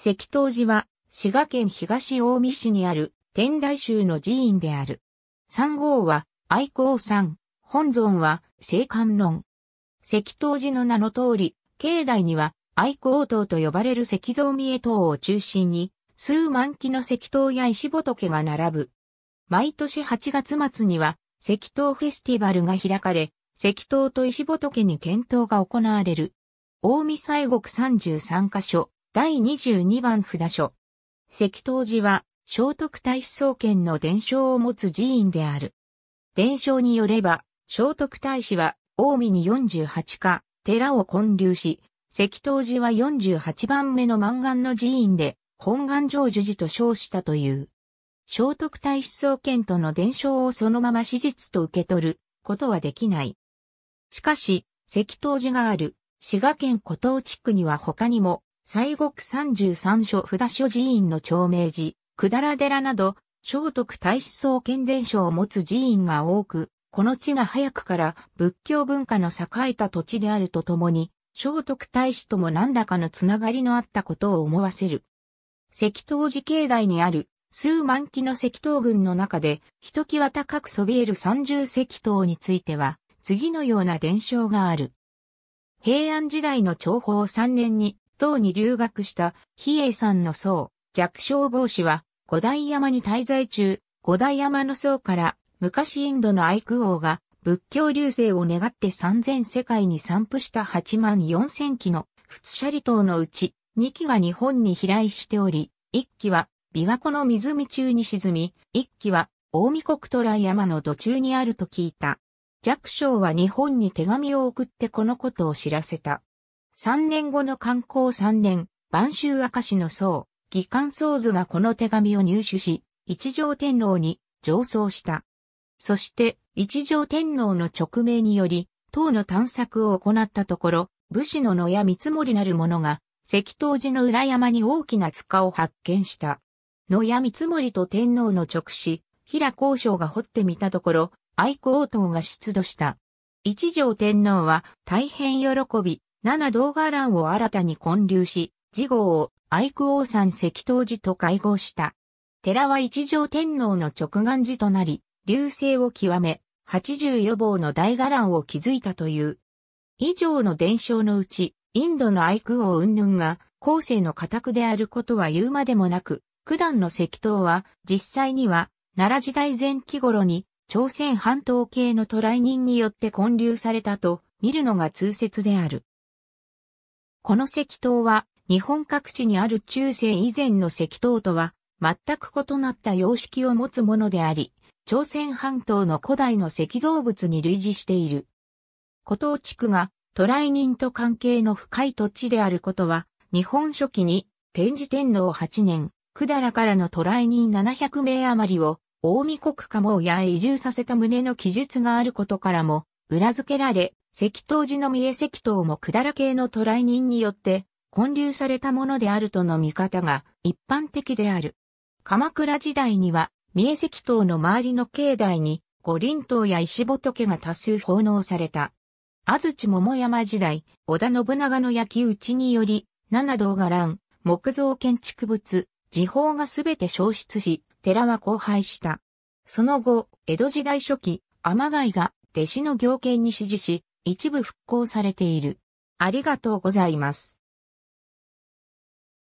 石東寺は、滋賀県東近江市にある天台宗の寺院である。三号は愛好山、本尊は聖観論。石東寺の名の通り、境内には愛好塔と呼ばれる石像三重塔を中心に、数万基の石塔や石仏が並ぶ。毎年8月末には石塔フェスティバルが開かれ、石塔と石仏に検討が行われる。大見西国33カ所、第22番札所。石東寺は、聖徳太子総研の伝承を持つ寺院である。伝承によれば、聖徳太子は、近江に48か、寺を建立し、石東寺は48番目の満願の寺院で、本願成就寺と称したという。聖徳太子総研との伝承をそのまま史実と受け取ることはできない。しかし、石東寺がある滋賀県古東地区には他にも西国三十三所札所寺院の長明寺、だら寺など、聖徳太子創建伝承を持つ寺院が多く、この地が早くから仏教文化の栄えた土地であるとともに、聖徳太子とも何らかのつながりのあったことを思わせる。石東寺境内にある数万機の石東群の中で、ひときわ高くそびえる三重石東については、次のような伝承がある。平安時代の長宝三年に唐に留学した比叡山の僧、弱小帽子は、五大山に滞在中、五大山の僧から、昔インドの愛空王が、仏教流星を願って三千世界に散布した八万四千機の、仏舎利島のうち、二機が日本に飛来しており、一機は、琵琶湖の湖中に沈み、一機は、大見国虎山の土中にあると聞いた。弱小は日本に手紙を送ってこのことを知らせた。3年後の観光3年、晩秋明石の僧、義官僧図がこの手紙を入手し、一条天皇に上奏した。そして、一条天皇の直命により、唐の探索を行ったところ、武士の野や三森なる者が、石頭寺の裏山に大きな塚を発見した。野や三森と天皇の直使、平皇将が掘ってみたところ、愛王党が出土した。一条天皇は大変喜び、7動画欄を新たに建立し、次号を愛久王山石頭寺と会合した。寺は一条天皇の直眼寺となり、流星を極め、八十予防の大伽藍を築いたという。以上の伝承のうち、インドの愛空王云々が、後世の家宅であることは言うまでもなく、九段の石頭は、実際には、奈良時代前期頃に、朝鮮半島系の渡来人によって建立されたと、見るのが通説である。この石塔は日本各地にある中世以前の石塔とは全く異なった様式を持つものであり、朝鮮半島の古代の石造物に類似している。古島地区が渡来人と関係の深い土地であることは、日本初期に天智天皇8年、百済からの渡来人700名余りを、大見国家もやへ移住させた旨の記述があることからも、裏付けられ、石頭寺の三重石頭も下ら系の渡来人によって建立されたものであるとの見方が一般的である。鎌倉時代には三重石頭の周りの境内に五輪塔や石仏が多数奉納された。安土桃山時代、織田信長の焼き討ちにより、七道が乱、木造建築物、時報がすべて消失し、寺は荒廃した。その後、江戸時代初期、天貝が弟子の行見に指示し、一部復興されている。ありがとうございます。